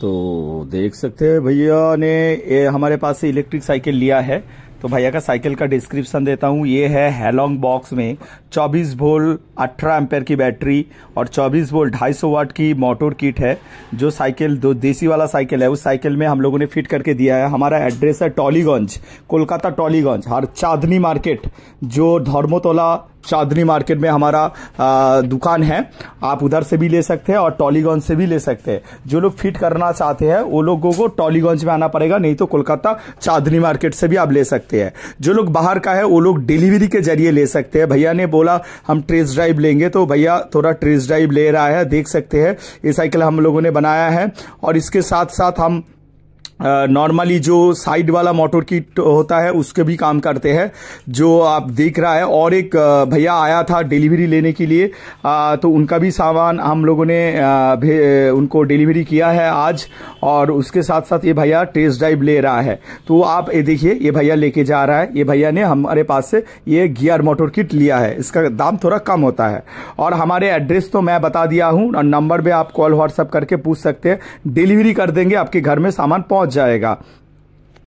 तो देख सकते हैं भैया ने ये हमारे पास से इलेक्ट्रिक साइकिल लिया है तो भैया का साइकिल का डिस्क्रिप्शन देता हूँ ये है हैलोंग बॉक्स में 24 वोल्ट 18 एम्पेयर की बैटरी और 24 वोल्ट 250 वाट की मोटर किट है जो साइकिल दो देसी वाला साइकिल है उस साइकिल में हम लोगों ने फिट करके दिया है हमारा एड्रेस है टॉलीगंज कोलकाता टॉलीगंज हर चांदनी मार्केट जो धर्मोतोला चांदनी मार्केट में हमारा आ, दुकान है आप उधर से भी ले सकते हैं और टॉलीगंज से भी ले सकते हैं जो लोग फिट करना चाहते हैं वो लोगों को टॉलीगंज में आना पड़ेगा नहीं तो कोलकाता चांदनी मार्केट से भी आप ले सकते हैं जो लोग बाहर का है वो लोग डिलीवरी के जरिए ले सकते हैं भैया ने बोल बोला हम ट्रेस ड्राइव लेंगे तो भैया थोड़ा ट्रेस ड्राइव ले रहा है देख सकते हैं ये साइकिल हम लोगों ने बनाया है और इसके साथ साथ हम नॉर्मली जो साइड वाला मोटर किट होता है उसके भी काम करते हैं जो आप देख रहा है और एक भैया आया था डिलीवरी लेने के लिए आ, तो उनका भी सामान हम लोगों ने आ, उनको डिलीवरी किया है आज और उसके साथ साथ ये भैया टेस्ट ड्राइव ले रहा है तो आप ये देखिए ये भैया लेके जा रहा है ये भैया ने हमारे पास से ये गियर मोटर किट लिया है इसका दाम थोड़ा कम होता है और हमारे एड्रेस तो मैं बता दिया हूँ नंबर पर आप कॉल व्हाट्सअप करके पूछ सकते हैं डिलीवरी कर देंगे आपके घर में सामान पहुँच जाएगा